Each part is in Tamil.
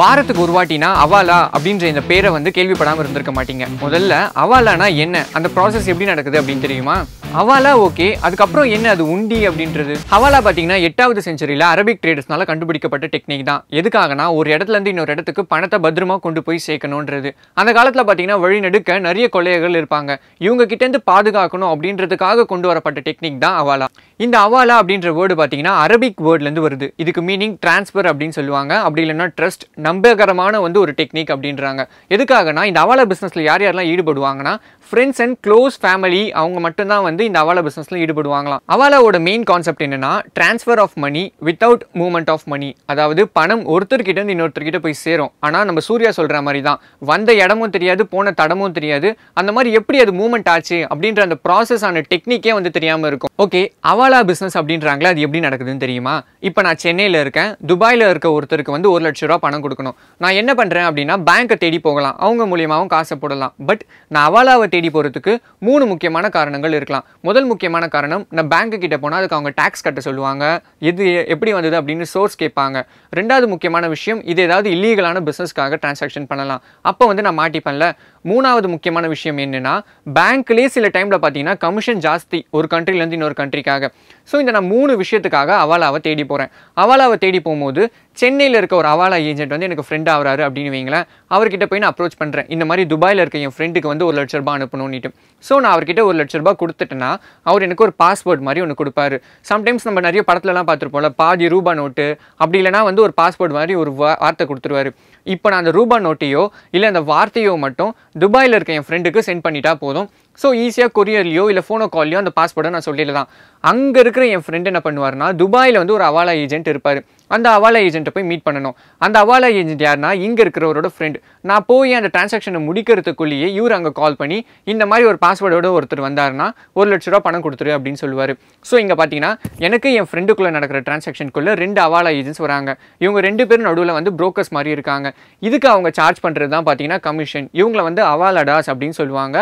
வாரத்துக்கு ஒரு வாட்டினா அவாலா அப்படின்ற இந்த பேரை வந்து கேள்விப்படாமல் இருந்திருக்க மாட்டீங்க முதல்ல அவாலானா என்ன அந்த ப்ராசஸ் எப்படி நடக்குது அப்படின்னு தெரியுமா ஹவாலா ஓகே அதுக்கப்புறம் என்ன அது உண்டி அப்படின்றது ஹவாலா பார்த்தீங்கன்னா எட்டாவது செஞ்சுரியில் அரபிக் ட்ரேடர்ஸ்னால கண்டுபிடிக்கப்பட்ட டெக்னிக் தான் எதுக்காகனா ஒரு இடத்துலேருந்து இன்னொரு இடத்துக்கு பணத்தை பத்திரமா கொண்டு போய் சேர்க்கணுன்றது அந்த காலத்தில் பார்த்தீங்கன்னா வழிநடுக்க நிறைய கொள்ளையர்கள் இருப்பாங்க இவங்க கிட்டேருந்து பாதுகாக்கணும் அப்படின்றதுக்காக கொண்டு வரப்பட்ட டெக்னிக் தான் அவாலா இந்த அவாலா அப்படின்ற வேர்டு பார்த்தீங்கன்னா அரபிக் வேர்ட்லேருந்து வருது இதுக்கு மீனிங் டிரான்ஸ்பர் அப்படின்னு சொல்லுவாங்க அப்படி இல்லைன்னா ட்ரஸ்ட் நம்பகரமான வந்து ஒரு டெக்னிக் அப்படின்றாங்க எதுக்காகனா இந்த அவாலா பிஸ்னஸில் யார் யாரெல்லாம் ஈடுபடுவாங்கன்னா ஃப்ரெண்ட்ஸ் அண்ட் க்ளோஸ் ஃபேமிலி அவங்க மட்டும்தான் வந்து இந்த அவாலா பிஸ்னஸில் ஈடுபடுவாங்களாம் அவாலாவோட மெயின் கான்செப்ட் என்னென்னா transfer of money without movement of money அதாவது பணம் ஒருத்தர்கிட்டேருந்து இன்னொருத்தர்கிட்ட போய் சேரும் ஆனால் நம்ம சூர்யா சொல்கிற மாதிரி தான் வந்த இடமும் தெரியாது போன தடமும் தெரியாது அந்த மாதிரி எப்படி அது மூவ்மெண்ட் ஆச்சு அப்படின்ற அந்த ப்ராசஸ் ஆன டெக்னிக்கே வந்து தெரியாமல் இருக்கும் ஓகே அவாலா பிஸ்னஸ் அப்படின்றாங்களே அது எப்படி நடக்குதுன்னு தெரியுமா இப்போ நான் சென்னையில் இருக்கேன் துபாயில் இருக்க ஒருத்தருக்கு வந்து ஒரு லட்ச ரூபா பணம் கொடுக்கணும் நான் என்ன பண்ணுறேன் அப்படின்னா பேங்க்கை தேடி போகலாம் அவங்க மூலியமாகவும் காசை போடலாம் பட் நான் அவாலாவை தேடி போகிறதுக்கு மூணு முக்கியமான காரணங்கள் இருக்கலாம் முதல் முக்கியமான காரணம் நான் பேங்க்கு கிட்டே போனால் அதுக்கு அவங்க டேக்ஸ் கட்ட சொல்லுவாங்க எது எப்படி வந்தது அப்படின்னு சோர்ஸ் கேட்பாங்க ரெண்டாவது முக்கியமான விஷயம் இது ஏதாவது இல்லீகலான பிஸ்னஸ்க்காக டிரான்சாக்ஷன் பண்ணலாம் அப்போ வந்து நான் மாட்டிப்பேன்ல மூணாவது முக்கியமான விஷயம் என்னென்னா பேங்க்லேயே சில டைமில் பார்த்தீங்கன்னா கமிஷன் ஜாஸ்தி ஒரு கண்ட்ரிலேருந்து இன்னொரு இன்னொரு கண்ட்ரிக்காக ஸோ இந்த நான் மூணு விஷயத்துக்காக அவளாவை தேடி போகிறேன் அவளாவை தேடி போகும்போது சென்னையில் இருக்க ஒரு அவாலா ஏஜென்ட் வந்து எனக்கு ஃப்ரெண்ட் ஆகிறாரு அப்படின்னு வைங்களேன் அவர்கிட்ட போய் நான் அப்ரோச் பண்ணுறேன் இந்த மாதிரி துபாயில் இருக்க என் ஃப்ரெண்டுக்கு வந்து ஒரு லட்ச ரூபா அனுப்பணும்னுட்டு ஸோ நான் அவர்கிட்ட ஒரு லட்ச ரூபா கொடுத்துட்டேன்னா அவர் எனக்கு ஒரு பாஸ்போர்ட் மாதிரி ஒன்று கொடுப்பாரு சம்டைம்ஸ் நம்ம நிறைய படத்துலலாம் பார்த்துருப்போம்ல பாதி ரூபா நோட்டு அப்படி இல்லைனா வந்து ஒரு பாஸ்போர்ட் மாதிரி ஒரு வார்த்தை கொடுத்துருவாரு இப்போ நான் அந்த ரூபா நோட்டையோ இல்லை அந்த வார்த்தையோ மட்டும் துபாயில் இருக்க என் ஃப்ரெண்டுக்கு சென்ட் பண்ணிட்டா போதும் ஸோ ஈஸியாக கொரியர்லையோ இல்லை ஃபோனோ கால்லையோ அந்த பாஸ்போர்ட்டை நான் சொல்லிடலாம் அங்கே இருக்கிற என் ஃப்ரெண்டு என்ன பண்ணுவார்னா துபாயில் வந்து ஒரு அவாலா ஏஜென்ட் இருப்பார் அந்த அவாலா ஏஜென்ட்டை போய் மீட் பண்ணணும் அந்த அவாலா ஏஜென்ட் யாருன்னா இங்கே இருக்கிறவரோட ஃப்ரெண்டு நான் போய் அந்த டிரான்சாக்ஷனை முடிக்கிறதுக்குள்ளேயே இவர் அங்கே கால் பண்ணி இந்த மாதிரி ஒரு பாஸ்வேர்டோட ஒருத்தர் வந்தார்னா ஒரு லட்ச ரூபா பணம் கொடுத்துரு அப்படின்னு சொல்லுவார் ஸோ இங்கே பார்த்தீங்கன்னா எனக்கு என் ஃப்ரெண்டுக்குள்ளே நடக்கிற டிரான்சாக்ஷனுக்குள்ளே ரெண்டு அவாலா ஏஜென்ட்ஸ் வராங்க இவங்க ரெண்டு பேரும் நடுவில் வந்து ப்ரோக்கர்ஸ் மாதிரி இருக்காங்க இதுக்கு அவங்க சார்ஜ் பண்ணுறது தான் பார்த்தீங்கன்னா கமிஷன் இவங்களை வந்து அவாலடாஸ் அப்படின்னு சொல்லுவாங்க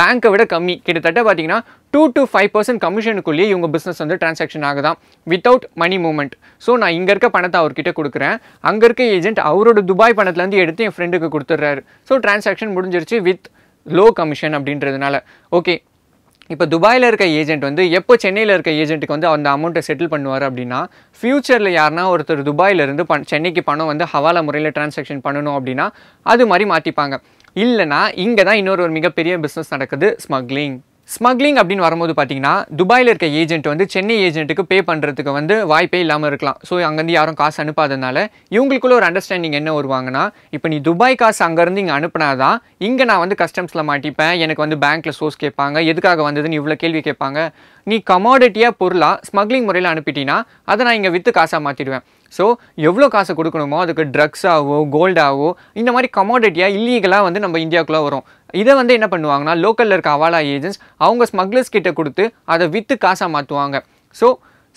பேங்க்கை விட கம்மி கிட்டத்தட்ட பார்த்தீங்கன்னா டூ டு ஃபைவ் பர்சன்ட் கமிஷனுக்குள்ளேயே இவங்க பிஸ்னஸ் வந்து டிரான்சாக்ஷன் ஆகுதான் வித்தவுட் மணி மூவ்மெண்ட் ஸோ நான் இங்கே இருக்க பணத்தை அவர்கிட்ட கொடுக்குறேன் அங்கே இருக்க ஏஜென்ட் அவரோட துபாய் பணத்துலேருந்து எடுத்து என் ஃப்ரெண்டுக்கு கொடுத்துட்றாரு ஸோ டிரான்சாக்ஷன் முடிஞ்சிருச்சு வித் லோ கமிஷன் அப்படின்றதுனால ஓகே இப்போ துபாயில் இருக்க ஏஜென்ட் வந்து எப்போ சென்னையில் இருக்க ஏஜென்ட்டுக்கு வந்து அந்த அமௌண்ட்டை செட்டில் பண்ணுவார் அப்படின்னா ஃப்யூச்சரில் யாருனா ஒருத்தர் துபாயிலிருந்து பண் சென்னைக்கு பணம் வந்து ஹவாலா முறையில் டிரான்சாக்ஷன் பண்ணணும் அப்படின்னா அது மாதிரி மாற்றிப்பாங்க இல்லைனா இங்கே தான் இன்னொரு ஒரு மிகப்பெரிய பிஸ்னஸ் நடக்குது ஸ்மக்லிங் ஸ்மக்லிங் அப்படின்னு வரும்போது பார்த்தீங்கன்னா துபாயில் இருக்க ஏஜென்ட் வந்து சென்னை ஏஜென்ட்டுக்கு பே பண்ணுறதுக்கு வந்து வாய்ப்பே இல்லாமல் இருக்கலாம் ஸோ அங்கேருந்து யாரும் காசு அனுப்பாதனால இவங்களுக்குள்ள ஒரு அண்டர்ஸ்டாண்டிங் என்ன வருவாங்கன்னா இப்போ நீ துபாய் காசு அங்கேருந்து இங்கே அனுப்புனாதான் இங்கே நான் வந்து கஸ்டம்ஸில் மாட்டிப்பேன் எனக்கு வந்து பேங்க்கில் சோர்ஸ் கேட்பாங்க எதுக்காக வந்ததுன்னு இவ்வளோ கேள்வி கேட்பாங்க நீ கமாடிட்டியாக பொருளாக ஸ்மக்லிங் முறையில் அனுப்பிட்டீங்கன்னா அதை நான் இங்கே விற்று காசாக மாற்றிடுவேன் ஸோ எவ்வளோ காசை கொடுக்கணுமோ அதுக்கு ட்ரக்ஸாகவோ கோல்டாகவோ இந்த மாதிரி கமாடிட்டியாக இல்லீகலாக வந்து நம்ம இந்தியாவுக்குள்ளே வரும் இதை வந்து என்ன பண்ணுவாங்கன்னா லோக்கலில் இருக்க அவாலா ஏஜென்ட்ஸ் அவங்க ஸ்மக்லர்ஸ் கிட்டே கொடுத்து அதை விற்று காசாக மாற்றுவாங்க ஸோ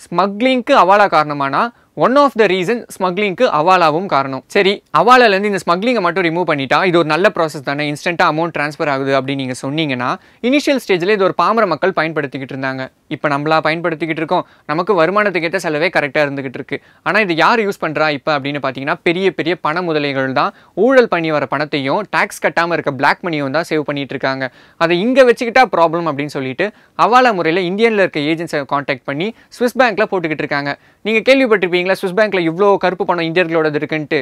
ஸ்மக்லிங்க்கு அவாலா காரணமானால் ஒன் ஆஃப் த ரீசன் ஸ்மக்லிங்க்கு அவாலாவும் காரணம் சரி அவாலாலேருந்து இந்த ஸ்மக்லிங்கை மட்டும் ரிமூவ் பண்ணிட்டா இது ஒரு நல்ல ப்ராசஸ் தானே இன்ஸ்டன்ட்டாக அமௌண்ட் ட்ரான்ஸ்ஃபர் ஆகுது அப்படின்னு நீங்கள் சொன்னீங்கன்னா இனிஷியல் ஸ்டேஜில் இது ஒரு பாமர மக்கள் பயன்படுத்திக்கிட்டு இருந்தாங்க இப்போ நம்மளா பயன்படுத்திக்கிட்டு இருக்கோம் நமக்கு வருமானத்துக்கு ஏற்ற செலவே கரெக்டாக இருந்துகிட்டு இருக்கு ஆனால் இது யார் யூஸ் பண்ணுறா இப்போ அப்படின்னு பார்த்தீங்கன்னா பெரிய பெரிய பண முதலைகள் தான் ஊழல் பண்ணி வர பணத்தையும் டேக்ஸ் கட்டாமல் இருக்க பிளாக் மணியும் தான் சேவ் பண்ணிட்டு இருக்காங்க அதை இங்கே வச்சுக்கிட்டா ப்ராப்ளம் அப்படின்னு சொல்லிட்டு அவாலா முறையில் இந்தியனில் இருக்க ஏஜென்சியை காண்டாக்ட் பண்ணி ஸ்விஸ் பேங்க்கில் போட்டுக்கிட்டு இருக்காங்க நீங்கள் கேள்விப்பட்டிருப்பீங்க பார்த்தீங்களா சுவிஸ் பேங்க்கில் இவ்வளோ கருப்பு பணம் இந்தியர்களோடது இருக்குன்ட்டு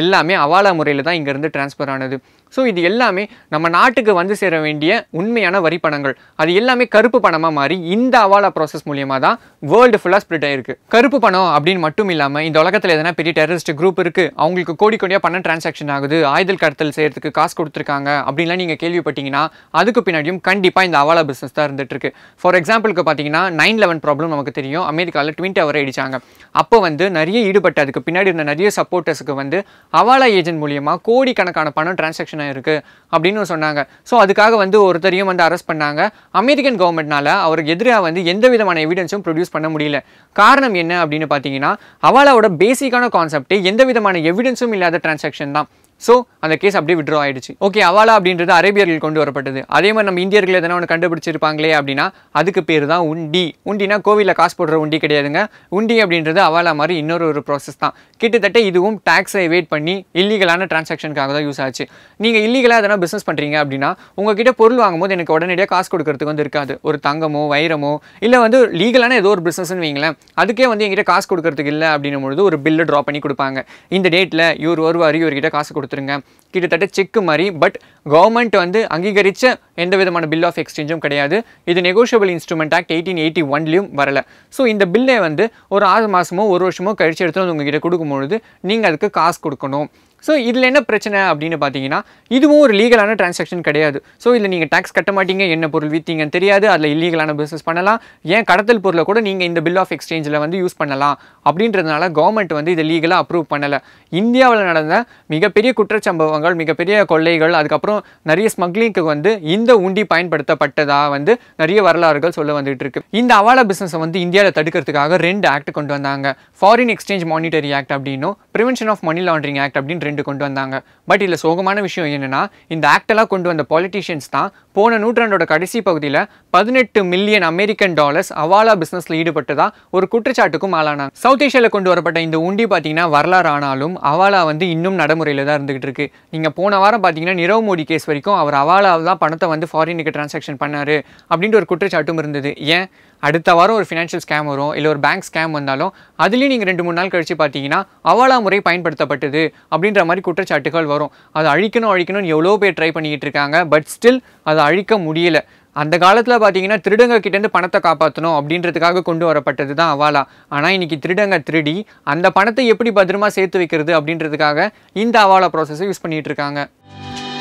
எல்லாமே அவாலா முறையில் தான் இங்கேருந்து டிரான்ஸ்ஃபர் ஆனது ஸோ இது எல்லாமே நம்ம நாட்டுக்கு வந்து சேர வேண்டிய உண்மையான வரி பணங்கள் அது எல்லாமே கருப்பு பணமாக மாறி இந்த அவாலா ப்ராசஸ் மூலியமாக தான் வேர்ல்டு ஃபுல்லாக ஸ்ப்ளிட் ஆயிருக்கு கருப்பு பணம் அப்படின்னு மட்டும் இல்லாமல் இந்த உலகத்தில் எதனா பெரிய டெரரிஸ்ட் குரூப் இருக்குது அவங்களுக்கு கோடி கோடியாக பணம் டிரான்சாக்ஷன் ஆகுது ஆயுதல் கடத்தல் செய்கிறதுக்கு காசு கொடுத்துருக்காங்க அப்படின்லாம் நீங்கள் கேள்விப்பட்டீங்கன்னா அதுக்கு பின்னாடியும் கண்டிப்பாக இந்த அவாலா பிஸ்னஸ் தான் இருந்துட்டுருக்கு ஃபார் எக்ஸாம்பிளுக்கு பார்த்தீங்கன்னா நைன் லெவன் ப்ராப்ளம் நமக்கு தெரியும் அமெரிக்காவில் ட்வின் டவரை அடித்தாங்க அப்போ வந்து நிறைய ஈடுபட்டு அதுக்கு பின்னாடி இருந்த நிறைய சப்போர்ட்டர்ஸுக்கு வந்து அவாலா ஏஜென்ட் மூலியமாக கோடிக்கணக்கான பணம் டிரான்சாக்ஷன் பிரச்சனை இருக்குது அப்படின்னு சொன்னாங்க ஸோ அதுக்காக வந்து ஒருத்தரையும் வந்து அரெஸ்ட் பண்ணாங்க அமெரிக்கன் கவர்மெண்ட்னால அவருக்கு எதிராக வந்து எந்த விதமான எவிடன்ஸும் ப்ரொடியூஸ் பண்ண முடியல காரணம் என்ன அப்படின்னு பார்த்தீங்கன்னா அவளோட பேசிக்கான கான்செப்ட் எந்த விதமான எவிடன்ஸும் இல்லாத டிரான்சாக்ஷன் தான் ஸோ அந்த கேஸ் அப்படியே விட்ரோ ஆயிடுச்சு ஓகே அவாலா அப்படின்றது அரேபியர்கள் கொண்டு வரப்பட்டது அதே மாதிரி நம்ம இந்தியர்கள் எதனா ஒன்று கண்டுபிடிச்சிருப்பாங்களே அப்படின்னா அதுக்கு பேர் தான் உண்டி உண்டினா கோவிலில் காசு போடுற உண்டி கிடையாதுங்க உண்டி அப்படின்றது அவாலா மாதிரி இன்னொரு ஒரு ப்ராசஸ் தான் கிட்டத்தட்ட இதுவும் டேக்ஸை வெயிட் பண்ணி இல்லீகலான டிரான்சாக்ஷனுக்காக தான் யூஸ் ஆச்சு நீங்கள் இல்லீகலாக எதனா பிஸ்னஸ் பண்ணுறீங்க அப்படின்னா உங்ககிட்ட பொருள் வாங்கும்போது எனக்கு உடனடியாக காசு கொடுக்கறதுக்கு வந்து இருக்காது ஒரு தங்கமோ வைரமோ இல்லை வந்து லீகலான ஏதோ ஒரு பிஸ்னஸ்னு வைங்களேன் அதுக்கே வந்து எங்கிட்ட காசு கொடுக்கறதுக்கு இல்லை அப்படின்னும் பொழுது ஒரு பில்லு ட்ரா பண்ணி கொடுப்பாங்க இந்த டேட்டில் இவர் வருவார் இவர்கிட்ட காசு கொடு கொடுத்துருங்க கிட்டத்தட்ட செக்கு மாதிரி பட் கவர்மெண்ட் வந்து அங்கீகரித்த எந்த விதமான பில் ஆஃப் எக்ஸ்சேஞ்சும் கிடையாது இது negotiable instrument act eighteen eighty ஒன்லேயும் வரல ஸோ இந்த பில்லை வந்து ஒரு ஆறு மாதமோ ஒரு வருஷமோ கழிச்சு எடுத்து வந்து உங்ககிட்ட கொடுக்கும்பொழுது நீங்கள் அதுக்கு காசு கொடுக்கணும் ஸோ இதில் என்ன பிரச்சனை அப்படின்னு பார்த்தீங்கன்னா இதுவும் ஒரு லீகலான டிரான்சாக்ஷன் கிடையாது ஸோ இதில் நீங்கள் டேக்ஸ் கட்ட மாட்டீங்க என்ன பொருள் விற்றீங்கன்னு தெரியாது அதில் இல்லீகலான பிஸ்னஸ் பண்ணலாம் ஏன் கடத்தல் பொருளை கூட நீங்கள் இந்த பில் ஆஃப் எக்ஸ்சேஞ்சில் வந்து யூஸ் பண்ணலாம் அப்படின்றதுனால கவர்மெண்ட் வந்து இதை லீகலாக அப்ரூவ் பண்ணலை இந்தியாவில் நடந்த மிகப்பெரிய குற்றச்சம்பவங்கள் மிகப்பெரிய கொள்ளைகள் அதுக்கப்புறம் நிறைய ஸ்மக்லிங்க்கு வந்து இந்த உண்டி பயன்படுத்தப்பட்டதாக வந்து நிறைய வரலாறுகள் சொல்ல வந்துட்டு இருக்கு இந்த அவாலா பிஸ்னஸை வந்து இந்தியாவில் தடுக்கிறதுக்காக ரெண்டு ஆக்ட் கொண்டு வந்தாங்க ஃபாரின் எக்ஸ்சேஞ்ச் மானிட்டரி ஆக்ட் அப்படின்னும் prevention of money laundering act அப்படின்னு கொண்டு வந்தாங்க பட் இதில் சோகமான விஷயம் என்னென்னா இந்த ஆக்டெல்லாம் கொண்டு வந்த பாலிட்டிஷியன்ஸ் தான் போன நூற்றாண்டோட கடைசி பகுதியில் பதினெட்டு மில்லியன் அமெரிக்கன் டாலர்ஸ் அவாலா பிஸ்னஸில் தான் ஒரு குற்றச்சாட்டுக்கும் ஆளானாங்க சவுத் ஏஷியாவில் கொண்டு வரப்பட்ட இந்த உண்டி பார்த்தீங்கன்னா வரலாறு ஆனாலும் அவாலா வந்து இன்னும் நடைமுறையில் தான் இருந்துகிட்டு இருக்கு நீங்கள் போன வாரம் பார்த்தீங்கன்னா நிரவ் மோடி கேஸ் வரைக்கும் அவர் அவாலாவில் தான் பணத்தை வந்து ஃபாரினுக்கு டிரான்சாக்ஷன் பண்ணார் அப்படின்ற ஒரு குற்றச்சாட்டும் இருந்தது ஏன் அடுத்த வாரம் ஒரு ஃபினான்ஷியல் ஸ்கேம் வரும் இல்லை ஒரு பேங்க் ஸ்கேம் வந்தாலும் அதுலேயும் நீங்கள் ரெண்டு மூணு நாள் கழித்து பார்த்தீங்கன்னா அவாலா முறை பயன்படுத்தப்பட்டது அப்படின்னு அப்படின்ற மாதிரி குற்றச்சாட்டுகள் வரும் அதை அழிக்கணும் அழிக்கணும்னு எவ்வளோ பேர் ட்ரை பண்ணிக்கிட்டு இருக்காங்க பட் ஸ்டில் அதை அழிக்க முடியல அந்த காலத்தில் பார்த்தீங்கன்னா திருடங்க கிட்டேருந்து பணத்தை காப்பாற்றணும் அப்படின்றதுக்காக கொண்டு வரப்பட்டது தான் அவாலா ஆனால் இன்னைக்கு திருடங்க திருடி அந்த பணத்தை எப்படி பத்திரமா சேர்த்து வைக்கிறது அப்படின்றதுக்காக இந்த அவாலா ப்ராசஸை யூஸ் பண்ணிகிட்டு இருக்காங்க